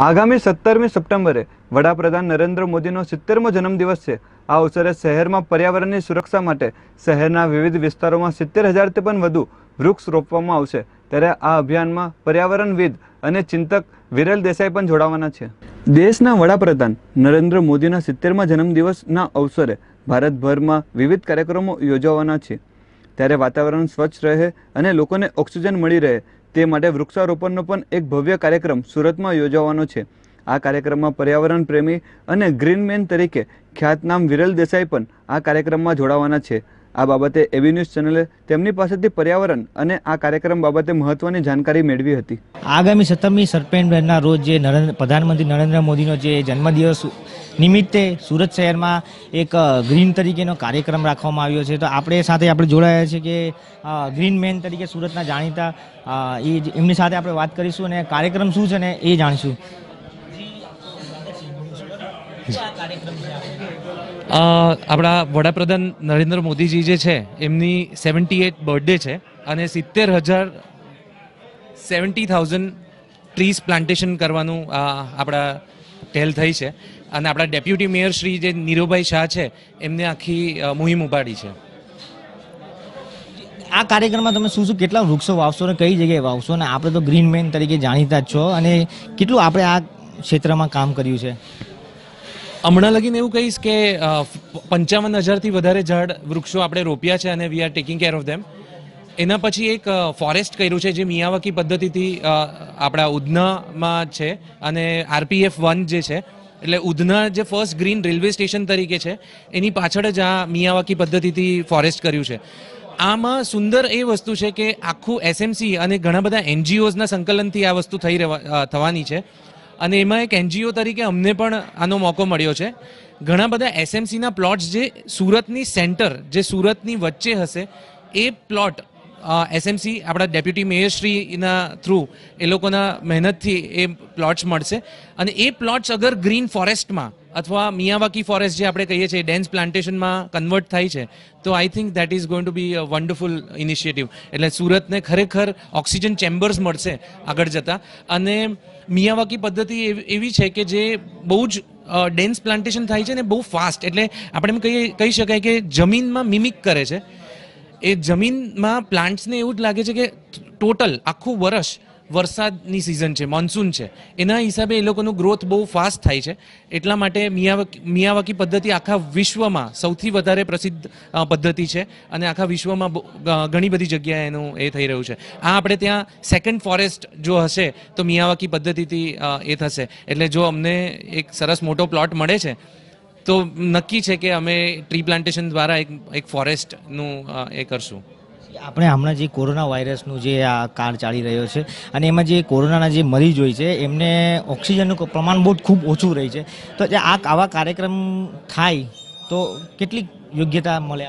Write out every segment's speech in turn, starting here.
આગામી સત્તરમી સપ્ટેમ્બરે વડાપ્રધાન નરેન્દ્ર મોદીનો સિત્તેરમો જન્મદિવસ છે આ અવસરે શહેરમાં પર્યાવરણની સુરક્ષા માટે શહેરના વિવિધ વિસ્તારોમાં સિત્તેર હજારથી પણ વધુ વૃક્ષ રોપવામાં આવશે ત્યારે આ અભિયાનમાં પર્યાવરણવિદ અને ચિંતક વિરલ દેસાઈ પણ જોડાવાના છે દેશના વડાપ્રધાન નરેન્દ્ર મોદીના સિત્તેરમા જન્મદિવસના અવસરે ભારતભરમાં વિવિધ કાર્યક્રમો યોજાવાના છે ત્યારે વાતાવરણ સ્વચ્છ રહે અને લોકોને ઓક્સિજન મળી રહે તે માટે વૃક્ષારોપણનો પણ એક ભવ્ય કાર્યક્રમ સુરતમાં યોજાવાનો છે આ કાર્યક્રમમાં પર્યાવરણ પ્રેમી અને ગ્રીનમેન તરીકે ખ્યાતનામ વિરલ દેસાઈ પણ આ કાર્યક્રમમાં જોડાવાના છે આ બાબતે એબી ન્યૂઝ ચેનલે તેમની પાસેથી પર્યાવરણ અને આ કાર્યક્રમ બાબતે મહત્વની જાણકારી મેળવી હતી આગામી સત્તરમી સપ્ટેમ્બરના રોજ જે નરેન્દ્ર પ્રધાનમંત્રી નરેન્દ્ર મોદીનો જે જન્મદિવસ નિમિત્તે સુરત શહેરમાં એક ગ્રીન તરીકેનો કાર્યક્રમ રાખવામાં આવ્યો છે તો આપણે સાથે આપણે જોડાયા છે કે ગ્રીન મેન તરીકે સુરતના જાણીતા એ એમની સાથે આપણે વાત કરીશું અને કાર્યક્રમ શું છે ને એ જાણીશું આપણા વડાપ્રધાન નરેન્દ્ર મોદીજી જે છે એમની સેવન્ટી એટ બર્થડે છે અને સિત્તેર હજાર સેવન્ટી થાઉઝન્ડ ટ્રીઝ પ્લાન્ટેશન કરવાનું આપણા ટેલ થઈ છે અને આપણા ડેપ્યુટી મેયર શ્રી જે નીરુભાઈ શાહ છે એમને આખી મુહિમ ઉપાડી છે આ કાર્યક્રમમાં તમે શું શું કેટલા વૃક્ષો વાવશો અને કઈ જગ્યાએ વાવશો ને આપણે તો ગ્રીનમેન તરીકે જાણીતા જ છો અને કેટલું આપણે આ ક્ષેત્રમાં કામ કર્યું છે હમણાં લગીને એવું કહીશ કે પંચાવન હજારથી વધારે ઝાડ વૃક્ષો આપણે રોપ્યા છે અને we are taking care of them એના પછી એક ફોરેસ્ટ કર્યું છે જે મિયાવાકી પદ્ધતિથી આપણા ઉધનામાં છે અને આરપીએફ વન જે છે એટલે ઉધના જે ફર્સ્ટ ગ્રીન રેલવે સ્ટેશન તરીકે છે એની પાછળ જ આ મિયાવાકી પદ્ધતિથી ફોરેસ્ટ કર્યું છે આમાં સુંદર એ વસ્તુ છે કે આખું એસએમસી અને ઘણા બધા એનજીઓઝના સંકલનથી આ વસ્તુ થઈ થવાની છે અને એમાં એક એનજીઓ તરીકે અમને પણ આનો મોકો મળ્યો છે ઘણા બધા એસએમસીના પ્લોટ્સ જે સુરતની સેન્ટર જે સુરતની વચ્ચે હશે એ પ્લોટ એસએમસી આપણા ડેપ્યુટી મેયરશ્રીના થ્રુ એ લોકોના મહેનતથી એ પ્લોટ્સ મળશે અને એ પ્લોટ્સ અગર ગ્રીન ફોરેસ્ટમાં અથવા મિયાવાકી ફોરેસ્ટ જે આપણે કહીએ છીએ ડેન્સ પ્લાન્ટેશનમાં કન્વર્ટ થાય છે તો I think that is going to be a wonderful initiative એટલે સુરતને ખરેખર ઓક્સિજન ચેમ્બર્સ મળશે આગળ જતાં અને મિયાવાકી પદ્ધતિ એવી છે કે જે બહુ જ ડેન્સ પ્લાન્ટેશન થાય છે ને બહુ ફાસ્ટ એટલે આપણે એમ કહી કહી શકાય કે જમીનમાં મિમિક કરે છે એ જમીનમાં પ્લાન્ટ્સને એવું જ લાગે છે કે ટોટલ આખું વર્ષ વરસાદની સિઝન છે મોન્સૂન છે એના હિસાબે એ લોકોનું ગ્રોથ બહુ ફાસ્ટ થાય છે એટલા માટે મિયાવકી મિયાવકી પદ્ધતિ આખા વિશ્વમાં સૌથી વધારે પ્રસિદ્ધ પદ્ધતિ છે અને આખા વિશ્વમાં ઘણી બધી જગ્યાએ એનું એ થઈ રહ્યું છે આ આપણે ત્યાં સેકન્ડ ફોરેસ્ટ જો હશે તો મિયાવકી પદ્ધતિથી એ થશે એટલે જો અમને એક સરસ મોટો પ્લોટ મળે છે તો નક્કી છે કે અમે ટ્રી પ્લાન્ટેશન દ્વારા એક એક ફોરેસ્ટનું એ કરશું આપણે હમણાં જે કોરોના વાયરસનું જે આ કાળ ચાલી રહ્યો છે અને એમાં જે કોરોનાના જે મરીજ હોય છે એમને ઓક્સિજનનું પ્રમાણ બહુ ખૂબ ઓછું રહે છે તો જે આ આવા કાર્યક્રમ થાય તો કેટલી યોગ્યતા મળે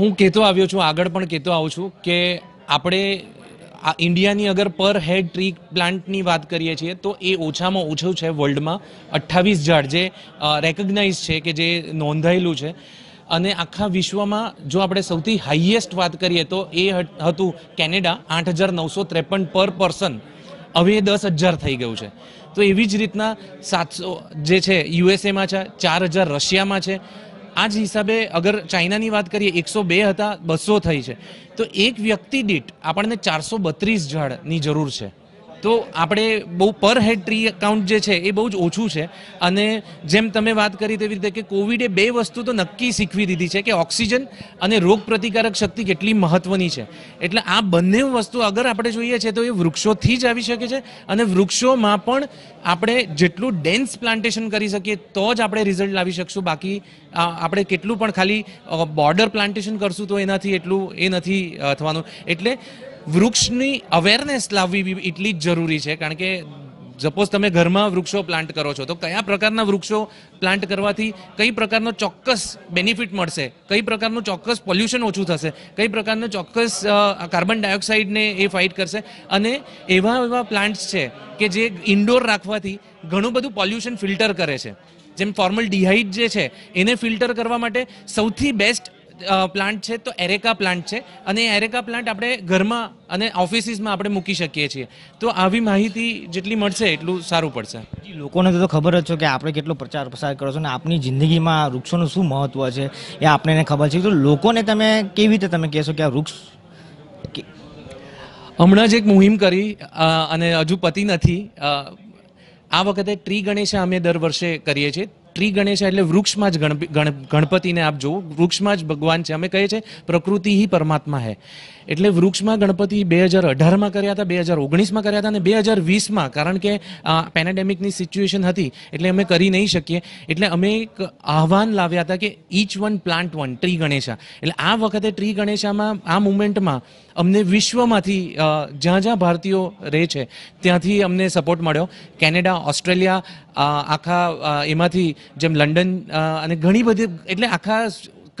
હું કહેતો આવ્યો છું આગળ પણ કહેતો આવું છું કે આપણે આ ઇન્ડિયાની અગર પર હેડ ટ્રી પ્લાન્ટની વાત કરીએ છીએ તો એ ઓછામાં ઓછું છે વર્લ્ડમાં અઠ્ઠાવીસ ઝાડ જે રેકગ્નાઇઝ છે કે જે નોંધાયેલું છે અને આખા વિશ્વમાં જો આપણે સૌથી હાઈએસ્ટ વાત કરીએ તો એ હતું કેનેડા આઠ હજાર નવસો ત્રેપન પર પર્સન હવે દસ હજાર થઈ ગયું છે તો એવી જ રીતના સાતસો જે છે યુએસએમાં છે ચાર હજાર રશિયામાં છે આ જ હિસાબે અગર ચાઇનાની વાત કરીએ એકસો બે હતા બસો થઈ છે તો એક વ્યક્તિ દીઠ આપણને ચારસો બત્રીસ ઝાડની જરૂર છે તો આપણે બહુ પર હેડ ટ્રી એકાઉન્ટ જે છે એ બહુ જ ઓછું છે અને જેમ તમે વાત કરી તેવી રીતે કે કોવિડે બે વસ્તુ તો નક્કી શીખવી દીધી છે કે ઓક્સિજન અને રોગ પ્રતિકારક શક્તિ કેટલી મહત્વની છે એટલે આ બંને વસ્તુ અગર આપણે જોઈએ છે તો એ વૃક્ષોથી જ આવી શકે છે અને વૃક્ષોમાં પણ આપણે જેટલું ડેન્સ પ્લાન્ટેશન કરી શકીએ તો જ આપણે રિઝલ્ટ લાવી શકશું બાકી આપણે કેટલું પણ ખાલી બોર્ડર પ્લાન્ટેશન કરશું તો એનાથી એટલું એ નથી થવાનું એટલે વૃક્ષની અવેરનેસ લાવવી એટલી જ જરૂરી છે કારણ કે સપોઝ તમે ઘરમાં વૃક્ષો પ્લાન્ટ કરો છો તો કયા પ્રકારના વૃક્ષો પ્લાન્ટ કરવાથી કઈ પ્રકારનો ચોક્કસ બેનિફિટ મળશે કઈ પ્રકારનું ચોક્કસ પોલ્યુશન ઓછું થશે કઈ પ્રકારનું ચોક્કસ કાર્બન ડાયોક્સાઇડને એ ફાઇટ કરશે અને એવા એવા પ્લાન્ટ્સ છે કે જે ઇન્ડોર રાખવાથી ઘણું બધું પોલ્યુશન ફિલ્ટર કરે છે જેમ ફોર્મલ ડિહાઇટ જે છે એને ફિલ્ટર કરવા માટે સૌથી બેસ્ટ પ્લાન્ટ છે તો એરેકા પ્લાન્ટ છે અને એ એરેકા પ્લાન્ટ આપણે ઘરમાં અને ઓફિસીસમાં આપણે મૂકી શકીએ છીએ તો આવી માહિતી જેટલી મળશે એટલું સારું પડશે લોકોને તો ખબર જ છે કે આપણે કેટલો પ્રચાર પ્રસાર કરો છો અને આપની જિંદગીમાં વૃક્ષોનું શું મહત્વ છે એ આપણને ખબર છે તો લોકોને તમે કેવી રીતે તમે કહેશો કે આ વૃક્ષ હમણાં જ એક મુહિમ કરી અને હજુ પતિ નથી આ વખતે ટ્રી ગણેશ અમે દર વર્ષે કરીએ છીએ ટ્રી ગણેશ એટલે વૃક્ષમાં જ ગણપતિને આપ જુઓ વૃક્ષમાં જ ભગવાન છે અમે કહીએ છીએ પ્રકૃતિ હિ પરમાત્મા હે એટલે વૃક્ષમાં ગણપતિ બે હજાર અઢારમાં કર્યા હતા બે હજાર ઓગણીસમાં કર્યા હતા અને બે હજાર વીસમાં કારણ કે પેનેડેમિકની સિચ્યુએશન હતી એટલે અમે કરી નહીં શકીએ એટલે અમે એક આહવાન લાવ્યા હતા કે each one plant one tree Ganesha એટલે આ વખતે ટ્રી ગણેશામાં આ મુમેન્ટમાં અમને વિશ્વમાંથી જ્યાં જ્યાં ભારતીયો રહે છે ત્યાંથી અમને સપોર્ટ મળ્યો કેનેડા ઓસ્ટ્રેલિયા આખા એમાંથી જેમ લંડન અને ઘણી બધી એટલે આખા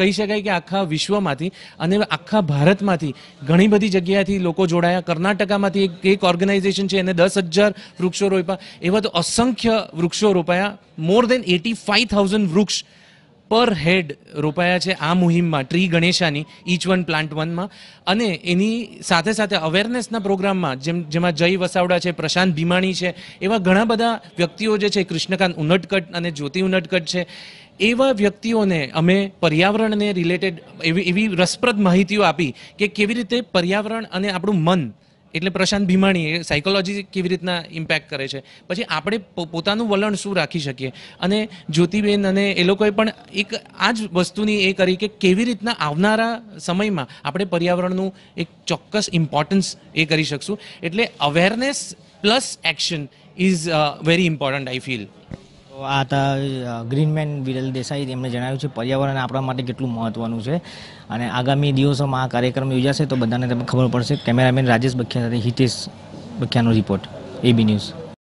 કહી શકાય કે આખા વિશ્વમાંથી અને આખા ભારતમાંથી ઘણી બધી જગ્યાથી લોકો જોડાયા કર્ણાટકામાંથી એક એક ઓર્ગેનાઇઝેશન છે એને દસ હજાર વૃક્ષો રોપ્યા એવા તો અસંખ્ય વૃક્ષો રોપાયા more than eighty five thousand વૃક્ષ પર હેડ રોપાયા છે આ મુહિમમાં ટ્રી ગણેશાની ઈચ વન પ્લાન્ટ વનમાં અને એની સાથે સાથે અવેરનેસના પ્રોગ્રામમાં જેમ જેમાં જય વસાવડા છે પ્રશાંત ભીમાણી છે એવા ઘણા બધા વ્યક્તિઓ જે છે કૃષ્ણકાંત ઉનટકટ અને જ્યોતિ ઉનટકટ છે એવા વ્યક્તિઓને અમે પર્યાવરણને રિલેટેડ એવી એવી રસપ્રદ માહિતીઓ આપી કે કેવી રીતે પર્યાવરણ અને આપણું મન એટલે પ્રશાંત ભીમાણી સાયકોલોજી કેવી રીતના ઇમ્પેક્ટ કરે છે પછી આપણે પોતાનું વલણ શું રાખી શકીએ અને જ્યોતિબેન અને એ લોકોએ પણ એક આ જ વસ્તુની એ કરી કે કેવી રીતના આવનારા સમયમાં આપણે પર્યાવરણનું એક ચોક્કસ ઇમ્પોર્ટન્સ એ કરી શકશું એટલે awareness plus action is very important I feel આ હતા ગ્રીનમેન વિરલ દેસાઈ તેમણે જણાવ્યું છે પર્યાવરણ આપણા માટે કેટલું મહત્વનું છે અને આગામી દિવસોમાં આ કાર્યક્રમ યોજાશે તો બધાને તમને ખબર પડશે કેમેરામેન રાજેશ બખિયા સાથે હિતેશ બખિયાનો રિપોર્ટ એબી ન્યૂઝ